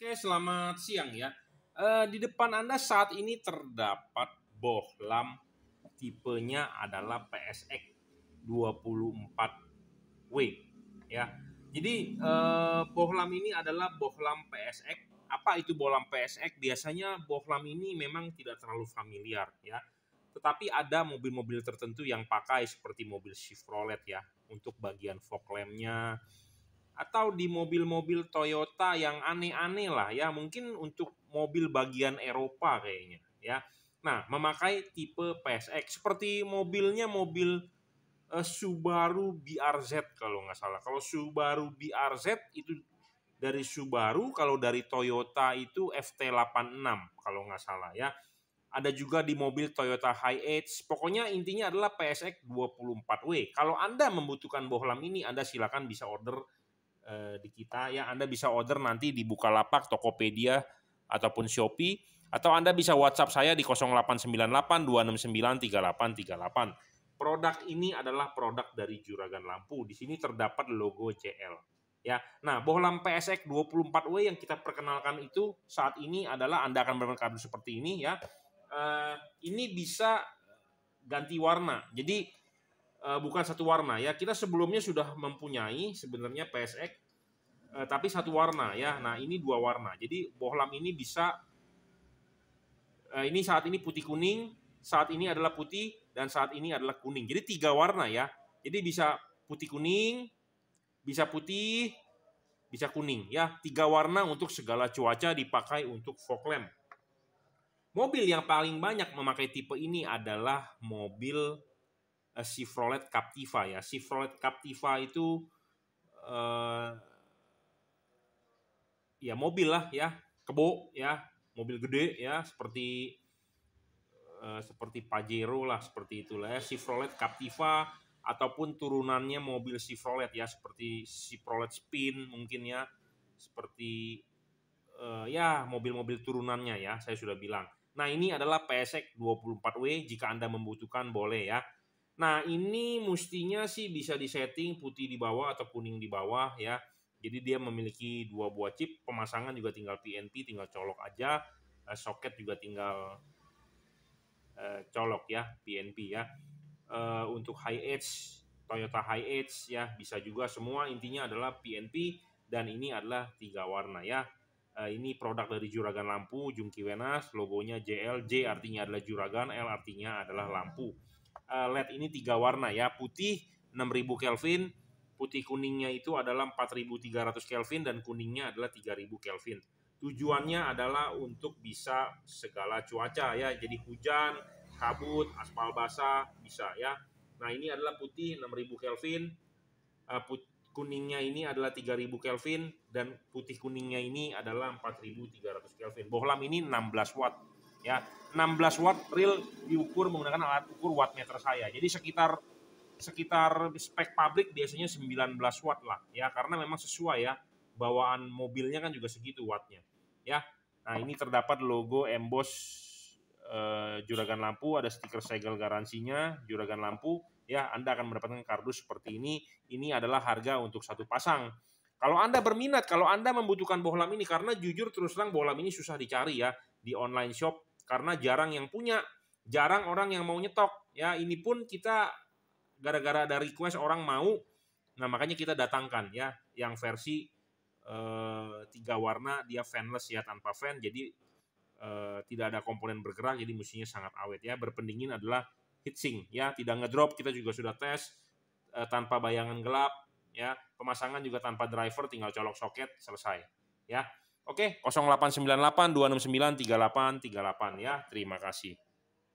Oke, selamat siang ya. Uh, di depan Anda saat ini terdapat bohlam tipenya adalah PSX 24W ya. Jadi eh, bohlam ini adalah bohlam PSX. Apa itu bohlam PSX? Biasanya bohlam ini memang tidak terlalu familiar ya. Tetapi ada mobil-mobil tertentu yang pakai seperti mobil Chevrolet ya untuk bagian fog lampnya, atau di mobil-mobil Toyota yang aneh-aneh lah ya mungkin untuk mobil bagian Eropa kayaknya ya nah memakai tipe PSX seperti mobilnya mobil eh, Subaru BRZ kalau nggak salah kalau Subaru BRZ itu dari Subaru kalau dari Toyota itu FT86 kalau nggak salah ya ada juga di mobil Toyota High Pokoknya intinya adalah PSX 24W. Kalau Anda membutuhkan bohlam ini, Anda silakan bisa order Eh, di kita ya Anda bisa order nanti di Bukalapak, Tokopedia ataupun Shopee atau Anda bisa WhatsApp saya di 0898 Produk ini adalah produk dari Juragan Lampu. Di sini terdapat logo CL. Ya. Nah, bohlam PSX 24W yang kita perkenalkan itu saat ini adalah Anda akan bermain seperti ini ya. Uh, ini bisa ganti warna. Jadi Eh, bukan satu warna ya. Kita sebelumnya sudah mempunyai sebenarnya PSX uh, eh, tapi satu warna ya. Nah, ini dua warna. Jadi bohlam ini bisa uh, ini saat ini putih kuning, saat ini adalah putih dan saat ini adalah kuning. Jadi tiga warna ya. Jadi bisa putih kuning, bisa putih, bisa kuning ya. Tiga warna untuk segala cuaca dipakai untuk fog lamp. Mobil yang paling banyak memakai tipe ini adalah mobil Chevrolet eh, Captiva ya. Chevrolet Captiva itu uh, ya mobil lah ya, kebo ya, mobil gede ya seperti uh, seperti Pajero lah seperti itulah ya. Chevrolet Captiva ataupun turunannya mobil Chevrolet ya seperti Chevrolet Spin mungkin ya seperti uh, ya mobil-mobil turunannya ya saya sudah bilang. Nah, ini adalah PSX 24W jika Anda membutuhkan boleh ya. Nah, ini mestinya sih bisa disetting putih di bawah atau kuning di bawah ya. Jadi dia memiliki dua buah chip, pemasangan juga tinggal PNP, tinggal colok aja, eh, soket juga tinggal eh, colok ya, PNP ya. Eh, untuk high edge, Toyota high edge ya, bisa juga semua intinya adalah PNP dan ini adalah tiga warna ya. ini produk dari Juragan Lampu, Jungki Wenas, logonya JL, J artinya adalah juragan, L artinya adalah lampu. Eh, LED ini tiga warna ya, putih 6000 Kelvin, putih kuningnya itu adalah 4300 Kelvin dan kuningnya adalah 3000 Kelvin. Tujuannya adalah untuk bisa segala cuaca ya, jadi hujan, kabut, aspal basah bisa ya. Nah, ini adalah putih 6000 Kelvin, eh, kuningnya ini adalah 3000 Kelvin dan putih kuningnya ini adalah 4300 Kelvin. Bohlam ini 16 watt ya 16 watt real diukur menggunakan alat ukur watt meter saya jadi sekitar sekitar spek pabrik biasanya 19 watt lah ya karena memang sesuai ya bawaan mobilnya kan juga segitu wattnya ya nah ini terdapat logo emboss eh, juragan lampu ada stiker segel garansinya juragan lampu ya Anda akan mendapatkan kardus seperti ini ini adalah harga untuk satu pasang kalau Anda berminat, kalau Anda membutuhkan bohlam ini, karena jujur terus terang bohlam ini susah dicari ya. Di online shop karena jarang yang punya, jarang orang yang mau nyetok. Ya, ini pun kita gara-gara ada request orang mau, nah makanya kita datangkan ya yang versi eh, tiga warna dia fanless ya tanpa fan, jadi eh, tidak ada komponen bergerak, jadi mesinnya sangat awet ya. Berpendingin adalah heatsink ya, tidak ngedrop kita juga sudah tes eh, tanpa bayangan gelap ya, pemasangan juga tanpa driver, tinggal colok soket selesai ya. Oke, okay, 0898 269 3838 ya. Terima kasih.